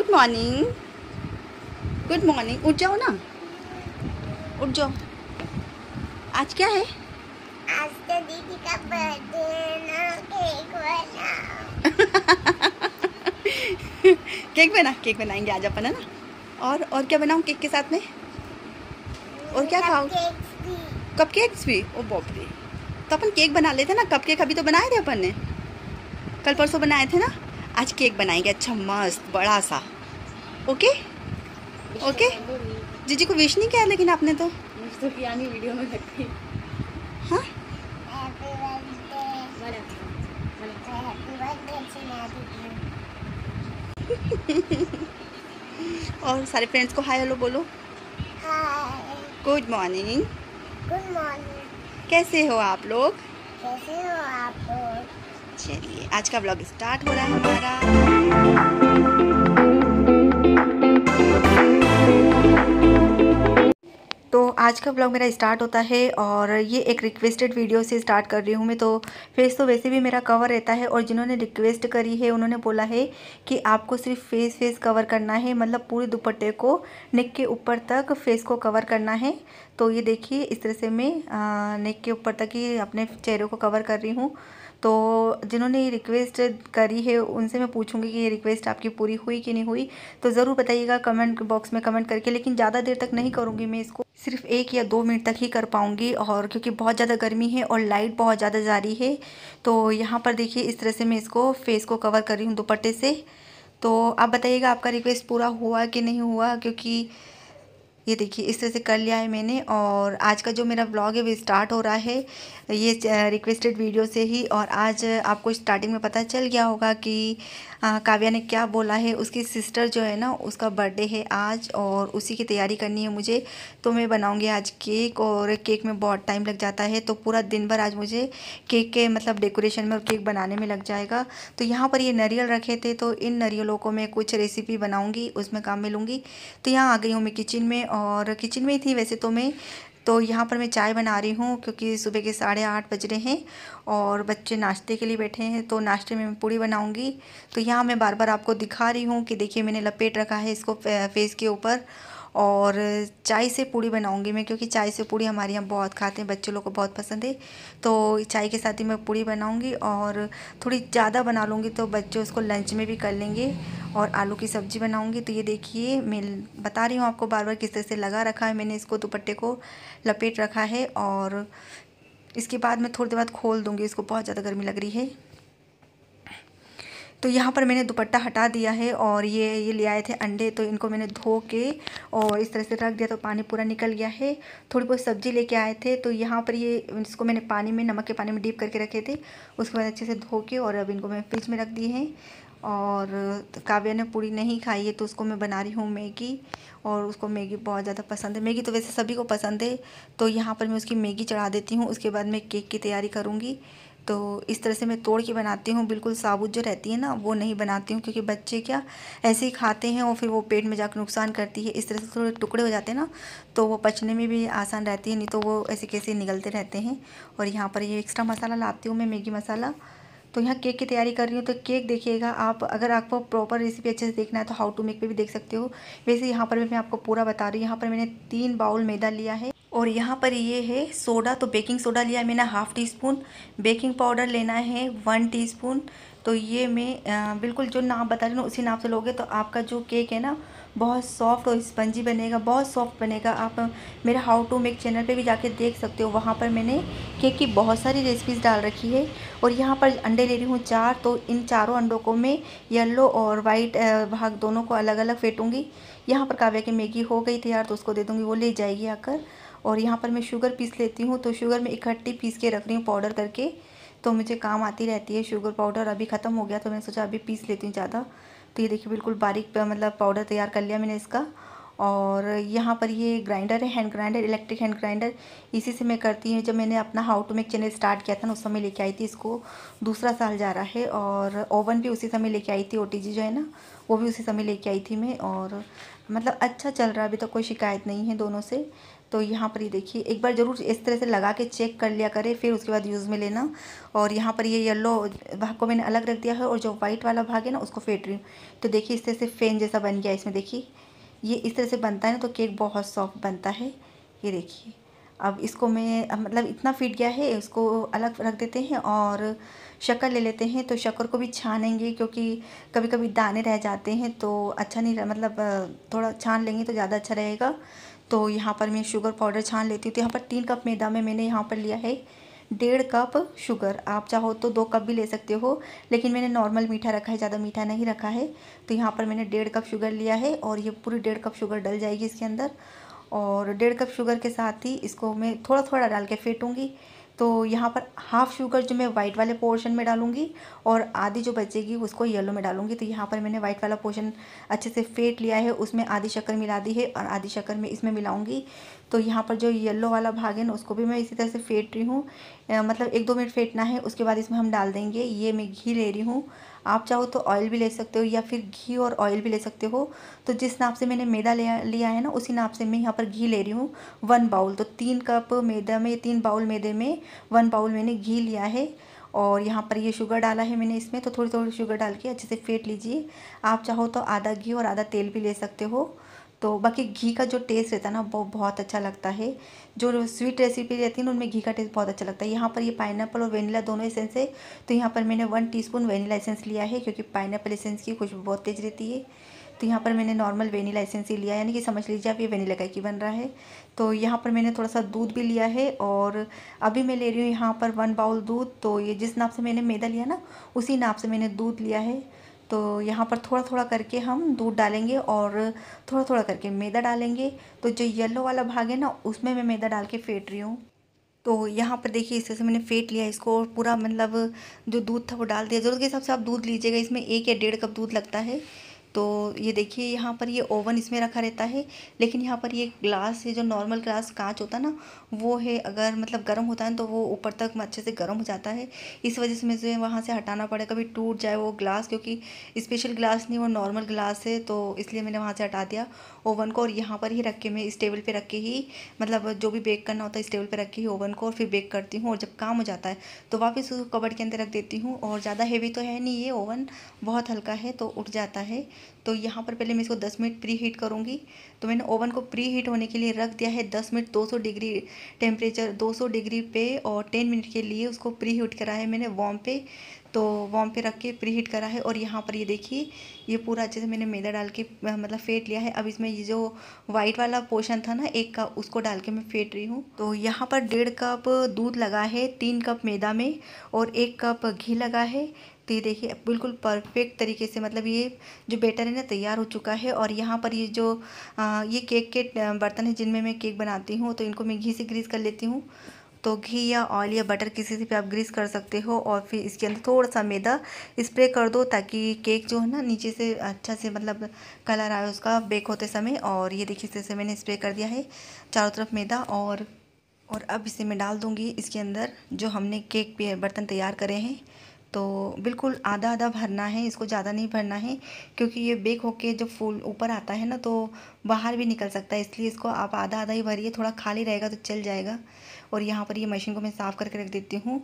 Good morning good morning उठ जाओ ना उठ जाओ आज क्या है आज तो दीदी का बर्थडे है ना केक बनाओ केक बना केक बनाएंगे आज अपन है ना और और क्या बनाऊं केक के साथ में और क्या खाओ कप केक्स भी ओ बॉप रे तो अपन केक बना लेते ना कप केक अभी तो बनाए थे अपन ने कल परसों बनाए थे ना आज केक बनाएंगे अच्छा मस्त बड़ा सा ओके ओके जीजी को विश नहीं किया लेकिन आपने तो तो किया नहीं वीडियो में हाँ? और सारे फ्रेंड्स को हाय हेलो बोलो गुड मॉर्निंग गुड मॉर्निंग कैसे हो आप लोग कैसे हो आप लोग चलिए आज का ब्लॉग स्टार्ट हो रहा है हमारा तो आज का ब्लॉग मेरा स्टार्ट होता है और ये एक रिक्वेस्टेड वीडियो से स्टार्ट कर रही हूँ मैं तो फेस तो वैसे भी मेरा कवर रहता है और जिन्होंने रिक्वेस्ट करी है उन्होंने बोला है कि आपको सिर्फ फेस फेस कवर करना है मतलब पूरे दुपट्टे को नेक के ऊपर तक फेस को कवर करना है तो ये देखिए इस तरह से मैं नेक के ऊपर तक ही अपने चेहरे को कवर कर रही हूँ तो जिन्होंने ये रिक्वेस्ट करी है उनसे मैं पूछूंगी कि ये रिक्वेस्ट आपकी पूरी हुई कि नहीं हुई तो ज़रूर बताइएगा कमेंट बॉक्स में कमेंट करके लेकिन ज़्यादा देर तक नहीं करूँगी मैं इसको सिर्फ एक या दो मिनट तक ही कर पाऊँगी और क्योंकि बहुत ज़्यादा गर्मी है और लाइट बहुत ज़्यादा जारी है तो यहाँ पर देखिए इस तरह से मैं इसको फेस को कवर कर रही हूँ दुपट्टे से तो आप बताइएगा आपका रिक्वेस्ट पूरा हुआ कि नहीं हुआ क्योंकि ये देखिए इस तरह से कर लिया है मैंने और आज का जो मेरा ब्लॉग है वो स्टार्ट हो रहा है ये रिक्वेस्टेड वीडियो से ही और आज आपको स्टार्टिंग में पता चल गया होगा कि काव्या ने क्या बोला है उसकी सिस्टर जो है ना उसका बर्थडे है आज और उसी की तैयारी करनी है मुझे तो मैं बनाऊंगी आज केक और केक में बहुत टाइम लग जाता है तो पूरा दिन भर आज मुझे केक के मतलब डेकोरेशन में और केक बनाने में लग जाएगा तो यहाँ पर ये नरियल रखे थे तो इन नरियलों को मैं कुछ रेसिपी बनाऊँगी उसमें काम में लूँगी तो यहाँ आ गई हूँ मैं किचन में और किचन में ही थी वैसे तो मैं तो यहाँ पर मैं चाय बना रही हूँ क्योंकि सुबह के साढ़े आठ बज रहे हैं और बच्चे नाश्ते के लिए बैठे हैं तो नाश्ते में मैं पूड़ी बनाऊँगी तो यहाँ मैं बार बार आपको दिखा रही हूँ कि देखिए मैंने लपेट रखा है इसको फेस के ऊपर और चाय से पूड़ी बनाऊंगी मैं क्योंकि चाय से पूड़ी हमारे यहाँ बहुत खाते हैं बच्चों लोग को बहुत पसंद है तो चाय के साथ ही मैं पूड़ी बनाऊंगी और थोड़ी ज़्यादा बना लूँगी तो बच्चे उसको लंच में भी कर लेंगे और आलू की सब्ज़ी बनाऊंगी तो ये देखिए मैं बता रही हूँ आपको बार बार किस तरह से लगा रखा है मैंने इसको दुपट्टे को लपेट रखा है और इसके बाद मैं थोड़ी देर बाद खोल दूँगी इसको बहुत ज़्यादा गर्मी लग रही है तो यहाँ पर मैंने दुपट्टा हटा दिया है और ये ये ले आए थे अंडे तो इनको मैंने धो के और इस तरह से रख दिया तो पानी पूरा निकल गया है थोड़ी बहुत सब्ज़ी लेके आए थे तो यहाँ पर ये इसको मैंने पानी में नमक के पानी में डीप करके रखे थे उसके बाद अच्छे से धो के और अब इनको मैं फ्रिज में रख दिए हैं और काव्या ने पूरी नहीं खाई है तो उसको मैं बना रही हूँ मैगी और उसको मैगी बहुत ज़्यादा पसंद है मैगी तो वैसे सभी को पसंद है तो यहाँ पर मैं उसकी मैगी चढ़ा देती हूँ उसके बाद मैं केक की तैयारी करूँगी तो इस तरह से मैं तोड़ के बनाती हूँ बिल्कुल साबुत जो रहती है ना वो नहीं बनाती हूँ क्योंकि बच्चे क्या ऐसे ही खाते हैं और फिर वो पेट में जाकर नुकसान करती है इस तरह से थोड़े टुकड़े हो जाते हैं ना तो वो पचने में भी आसान रहती है नहीं तो वो ऐसे कैसे निकलते रहते हैं और यहाँ पर ये एक्स्ट्रा मसाला लाती हूँ मैं मैगी मसाला तो यहाँ केक की तैयारी कर रही हूँ तो केक देखिएगा आप अगर आपको प्रॉपर रेसिपी अच्छे से देखना है तो हाउ टू मेक पे भी देख सकते हो वैसे यहाँ पर भी मैं आपको पूरा बता रही हूँ यहाँ पर मैंने तीन बाउल मैदा लिया है और यहाँ पर ये है सोडा तो बेकिंग सोडा लिया मैंने half teaspoon baking powder लेना है वन टी स्पून तो ये मैं बिल्कुल जो नाप बता रही हूँ उसी नाप से लोगे तो आपका जो केक है ना बहुत सॉफ्ट और स्पंजी बनेगा बहुत सॉफ्ट बनेगा आप मेरे हाउ टू मेक चैनल पे भी जाके देख सकते हो वहाँ पर मैंने केक की बहुत सारी रेसिपीज़ डाल रखी है और यहाँ पर अंडे ले रही हूँ चार तो इन चारों अंडों को मैं येलो और वाइट भाग दोनों को अलग अलग फेंटूँगी यहाँ पर काव्या की मैगी हो गई थी यार तो उसको दे दूँगी वो ले जाएगी आकर और यहाँ पर मैं शुगर पीस लेती हूँ तो शुगर मैं इकट्ठी पीस के रख रही हूँ पाउडर करके तो मुझे काम आती रहती है शुगर पाउडर अभी ख़त्म हो गया तो मैंने सोचा अभी पीस लेती हूँ ज़्यादा तो ये देखिए बिल्कुल बारीक मतलब पाउडर तैयार कर लिया मैंने इसका और यहाँ पर ये ग्राइंडर है hand grinder electric hand grinder इसी से मैं करती हूँ जब मैंने अपना how to make channel start किया था ना उस समय लेके आई थी इसको दूसरा साल जा रहा है और ओवन भी उसी समय लेके आई थी ओ जो है ना वो भी उसी समय लेके आई थी मैं और मतलब अच्छा चल रहा है अभी तो कोई शिकायत नहीं है दोनों से तो यहाँ पर ये देखिए एक बार ज़रूर इस तरह से लगा के चेक कर लिया करें फिर उसके बाद यूज़ में लेना और यहाँ पर ये येलो भाग को मैंने अलग रख दिया है और जो वाइट वाला भाग है ना उसको फेंट रही हूँ तो देखिए इस तरह से फेन जैसा बन गया इसमें देखिए ये इस तरह से बनता है ना तो केक बहुत सॉफ्ट बनता है ये देखिए अब इसको मैं मतलब इतना फिट गया है उसको अलग रख देते हैं और शक्कर ले लेते हैं तो शक्कर को भी छानेंगे क्योंकि कभी कभी दाने रह जाते हैं तो अच्छा नहीं मतलब थोड़ा छान लेंगे तो ज़्यादा अच्छा रहेगा तो यहाँ पर मैं शुगर पाउडर छान लेती हूँ तो यहाँ पर तीन कप मैदा में मैंने यहाँ पर लिया है डेढ़ कप शुगर आप चाहो तो दो कप भी ले सकते हो लेकिन मैंने नॉर्मल मीठा रखा है ज़्यादा मीठा नहीं रखा है तो यहाँ पर मैंने डेढ़ कप शुगर लिया है और ये पूरी डेढ़ कप शुगर डल जाएगी इसके अंदर और डेढ़ कप शुगर के साथ ही इसको मैं थोड़ा थोड़ा डाल के फेंटूँगी तो यहाँ पर हाफ़ शुगर जो मैं वाइट वाले पोर्शन में डालूंगी और आधी जो बचेगी उसको येलो में डालूंगी तो यहाँ पर मैंने वाइट वाला पोर्शन अच्छे से फेंट लिया है उसमें आधी शक्कर मिला दी है और आधी शक्कर मैं इसमें मिलाऊंगी तो यहाँ पर जो येलो वाला भाग है ना उसको भी मैं इसी तरह से फेंट रही हूँ मतलब एक दो मिनट फेंटना है उसके बाद इसमें हम डाल देंगे ये मैं घी ले रही हूँ आप चाहो तो ऑयल भी ले सकते हो या फिर घी और ऑयल भी ले सकते हो तो जिस नाप से मैंने मैदा लिया है ना उसी नाप से मैं यहाँ पर घी ले रही हूँ वन बाउल तो तीन कप मैदा में तीन बाउल मैदे में वन बाउल मैंने घी लिया है और यहाँ पर ये शुगर डाला है मैंने इसमें तो थोड़ी थोड़ी शुगर डाल के अच्छे से फेंट लीजिए आप चाहो तो आधा घी और आधा तेल भी ले सकते हो तो बाकी घी का जो टेस्ट रहता है ना वो बहुत अच्छा लगता है जो स्वीट रेसिपी रहती है ना उनमें घी का टेस्ट बहुत अच्छा लगता है यहाँ पर ये पाइन और वेनिला दोनों एसेंस है तो यहाँ पर मैंने वन टी वेनिला एसेंस लिया है क्योंकि पाइन एसेंस की खुशबू बहुत तेज़ रहती है तो यहाँ पर मैंने नॉर्मल वेनीला एसेंस ही लिया यानी कि समझ लीजिए आप ये वेनिला का ही बन रहा है तो यहाँ पर मैंने थोड़ा सा दूध भी लिया है और अभी मैं ले रही हूँ यहाँ पर वन बाउल दूध तो ये जिस नाप से मैंने मैदा लिया ना उसी नाप से मैंने दूध लिया है तो यहाँ पर थोड़ा थोड़ा करके हम दूध डालेंगे और थोड़ा थोड़ा करके मैदा डालेंगे तो जो येलो वाला भाग है ना उसमें मैं मैदा डाल के फेंट रही हूँ तो यहाँ पर देखिए इस तरह से मैंने फेंट लिया इसको और पूरा मतलब जो दूध था वो डाल दिया ज़रूरत के हिसाब से आप दूध लीजिएगा इसमें एक या डेढ़ कप दूध लगता है तो ये देखिए यहाँ पर ये ओवन इसमें रखा रहता है लेकिन यहाँ पर ये ग्लास है जो नॉर्मल ग्लास कांच होता है ना वो है अगर मतलब गर्म होता है तो वो ऊपर तक अच्छे से गर्म हो जाता है इस वजह से मुझे वहाँ से हटाना पड़े कभी टूट जाए वो ग्लास क्योंकि स्पेशल ग्लास नहीं वो नॉर्मल ग्लास है तो इसलिए मैंने वहाँ से हटा दिया ओवन को और यहाँ पर ही रख के मैं इस टेबल पर रख के ही मतलब जो भी बेक करना होता है इस टेबल पर रख के ही ओवन को और फिर बेक करती हूँ और जब काम हो जाता है तो वापस उसको कबड़ के अंदर रख देती हूँ और ज़्यादा हैवी तो है नहीं ये ओवन बहुत हल्का है तो उठ जाता है तो यहाँ पर पहले मैं इसको 10 मिनट प्री हीट करूँगी तो मैंने ओवन को प्री हीट होने के लिए रख दिया है 10 मिनट 200 डिग्री टेम्परेचर 200 डिग्री पे और 10 मिनट के लिए उसको प्री हीट करा है मैंने वॉम पे तो वॉम पे रख के प्री हीट करा है और यहाँ पर ये देखिए ये पूरा अच्छे से मैंने मैदा डाल के मतलब फेंट लिया है अब इसमें ये जो वाइट वाला पोर्शन था ना एक का उसको डाल के मैं फेंट रही हूँ तो यहाँ पर डेढ़ कप दूध लगा है तीन कप मैदा में और एक कप घी लगा है तो ये देखिए बिल्कुल परफेक्ट तरीके से मतलब ये जो बेटर है ना तैयार हो चुका है और यहाँ पर ये जो आ, ये केक के बर्तन है जिनमें मैं केक बनाती हूँ तो इनको मैं घी से ग्रीस कर लेती हूँ तो घी या ऑयल या बटर किसी से भी आप ग्रीस कर सकते हो और फिर इसके अंदर थोड़ा सा मैदा स्प्रे कर दो ताकि केक जो है ना नीचे से अच्छा से मतलब कलर आए उसका बेक होते समय और ये देखिए इससे मैंने स्प्रे कर दिया है चारों तरफ मैदा और और अब इसे मैं डाल दूँगी इसके अंदर जो हमने केक पे बर्तन तैयार करे हैं तो बिल्कुल आधा आधा भरना है इसको ज़्यादा नहीं भरना है क्योंकि ये बेक होके जब फूल ऊपर आता है ना तो बाहर भी निकल सकता है इसलिए इसको आप आधा आधा ही भरिए थोड़ा खाली रहेगा तो चल जाएगा और यहाँ पर ये मशीन को मैं साफ़ करके रख देती हूँ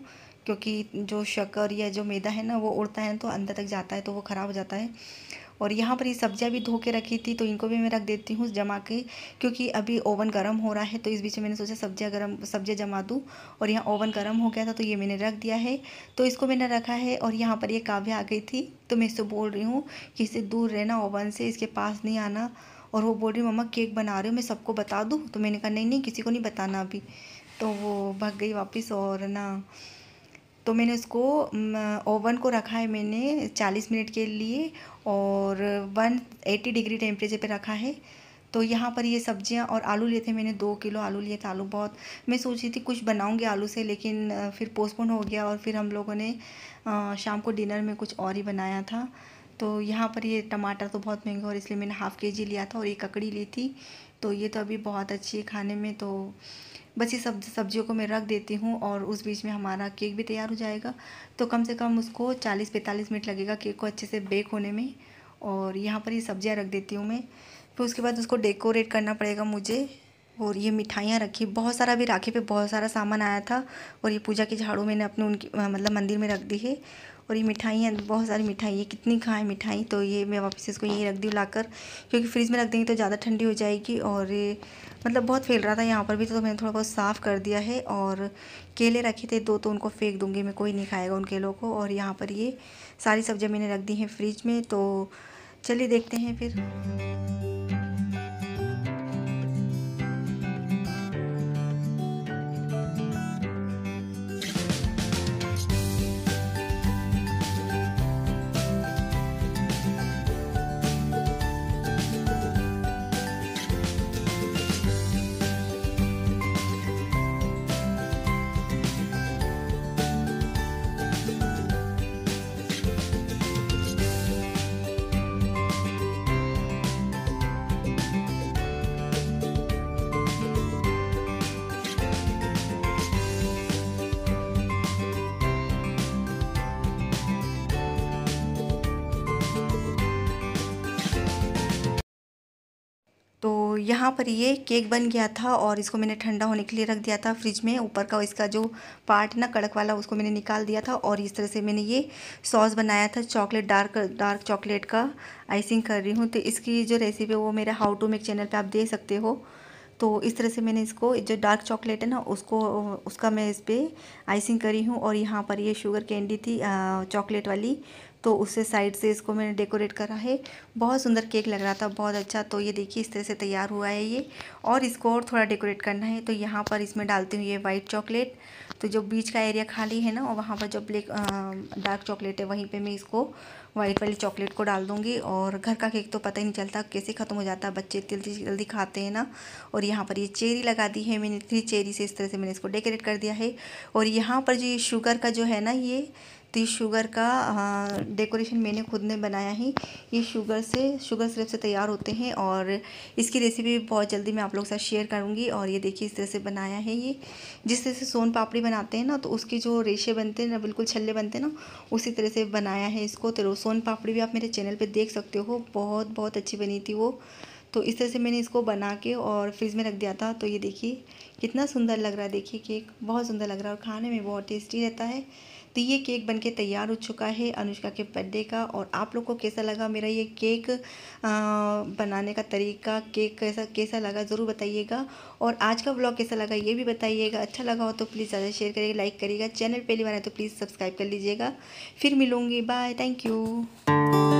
क्योंकि जो शक्कर या जो मैदा है ना वो उड़ता है तो अंदर तक जाता है तो वो ख़राब हो जाता है और यहाँ पर ये सब्जियाँ भी धो के रखी थी तो इनको भी मैं रख देती हूँ जमा के क्योंकि अभी ओवन गर्म हो रहा है तो इस बीच में मैंने सोचा सब्जियाँ गर्म सब्जियाँ जमा दूँ और यहाँ ओवन गर्म हो गया था तो ये मैंने रख दिया है तो इसको मैंने रखा है और यहाँ पर ये काव्य आ गई थी तो मैं इससे बोल रही हूँ कि इसे दूर रहना ओवन से इसके पास नहीं आना और वो बोल रही मम्मा केक बना रही हूँ मैं सबको बता दूँ तो मैंने कहा नहीं नहीं किसी को नहीं बताना अभी तो वो भाग गई वापस और ना तो मैंने उसको ओवन को रखा है मैंने 40 मिनट के लिए और 180 डिग्री टेम्परेचर पे रखा है तो यहाँ पर ये सब्जियाँ और आलू लिए थे मैंने दो किलो आलू लिए थे आलू बहुत मैं सोची थी कुछ बनाऊँगी आलू से लेकिन फिर पोस्टपोन हो गया और फिर हम लोगों ने शाम को डिनर में कुछ और ही बनाया था तो यहाँ पर ये टमाटर तो बहुत महंगे और इसलिए मैंने हाफ़ के जी लिया था और ये ककड़ी ली थी तो ये तो अभी बहुत अच्छी है खाने में तो बस ये सब सब्जियों को मैं रख देती हूँ और उस बीच में हमारा केक भी तैयार हो जाएगा तो कम से कम उसको 40-45 मिनट लगेगा केक को अच्छे से बेक होने में और यहाँ पर ये सब्जियाँ रख देती हूँ मैं फिर उसके बाद उसको डेकोरेट करना पड़ेगा मुझे और ये मिठाइयाँ रखी बहुत सारा भी राखी पे बहुत सारा सामान आया था और ये पूजा के झाड़ू मैंने अपने उनकी मतलब मंदिर में रख दी है और ये मिठाइयाँ बहुत सारी मिठाई ये कितनी खाएँ मिठाई तो ये मैं वापस इसको यहीं रख दी ला कर क्योंकि फ्रिज में रख देंगे तो ज़्यादा ठंडी हो जाएगी और मतलब बहुत फैल रहा था यहाँ पर भी तो, तो मैंने थोड़ा बहुत साफ़ कर दिया है और केले रखे थे दो तो उनको फेंक दूँगी मैं कोई नहीं खाएगा उन केलों को और यहाँ पर ये सारी सब्ज़ियाँ मैंने रख दी हैं फ्रिज में तो चलिए देखते हैं फिर तो यहाँ पर ये केक बन गया था और इसको मैंने ठंडा होने के लिए रख दिया था फ्रिज में ऊपर का इसका जो पार्ट ना कड़क वाला उसको मैंने निकाल दिया था और इस तरह से मैंने ये सॉस बनाया था चॉकलेट डार्क डार्क चॉकलेट का आइसिंग कर रही हूँ तो इसकी जो रेसिपी वो मेरे हाउ टू मेक चैनल पर आप दे सकते हो तो इस तरह से मैंने इसको जो डार्क चॉकलेट है ना उसको उसका मैं इस पर आइसिंग करी हूँ और यहाँ पर ये शुगर कैंडी थी चॉकलेट वाली तो उससे साइड से इसको मैंने डेकोरेट करा है बहुत सुंदर केक लग रहा था बहुत अच्छा तो ये देखिए इस तरह से तैयार हुआ है ये और इसको और थोड़ा डेकोरेट करना है तो यहाँ पर इसमें डालती हूँ ये वाइट चॉकलेट तो जो बीच का एरिया खाली है ना और वहाँ पर जो ब्लैक डार्क चॉकलेट है वहीं पर मैं इसको वाइट वाली चॉकलेट को डाल दूँगी और घर का केक तो पता ही नहीं चलता कैसे ख़त्म हो जाता है बच्चे जल्दी जल्दी खाते हैं ना और यहाँ पर ये चेरी लगा दी है मैंने थ्री चेरी से इस तरह से मैंने इसको डेकोरेट कर दिया है और यहाँ पर जो ये शुगर का जो है ना ये तो शुगर का हाँ, डेकोरेशन मैंने खुद ने बनाया है ये शुगर से शुगर सिरप से तैयार होते हैं और इसकी रेसिपी बहुत जल्दी मैं आप लोगों के साथ शेयर करूँगी और ये देखिए इस तरह से बनाया है ये जिस तरह से सोन पापड़ी बनाते हैं ना तो उसके जो रेशे बनते हैं ना बिल्कुल छल्ले बनते हैं ना उसी तरह से बनाया है इसको तो सोन पापड़ी भी आप मेरे चैनल पर देख सकते हो बहुत बहुत अच्छी बनी थी वो तो इस तरह से मैंने इसको बना के और फ्रिज में रख दिया था तो ये देखिए कितना सुंदर लग रहा है देखिए केक बहुत सुंदर लग रहा है और खाने में बहुत टेस्टी रहता है तो ये केक बनके तैयार हो चुका है अनुष्का के बर्थडे का और आप लोग को कैसा लगा मेरा ये केक आ, बनाने का तरीका केक कैसा कैसा लगा ज़रूर बताइएगा और आज का ब्लॉग कैसा लगा ये भी बताइएगा अच्छा लगा हो तो प्लीज़ ज़्यादा शेयर करिएगा लाइक करिएगा चैनल पहली बार है तो प्लीज़ सब्सक्राइब कर लीजिएगा फिर मिलूँगी बाय थैंक यू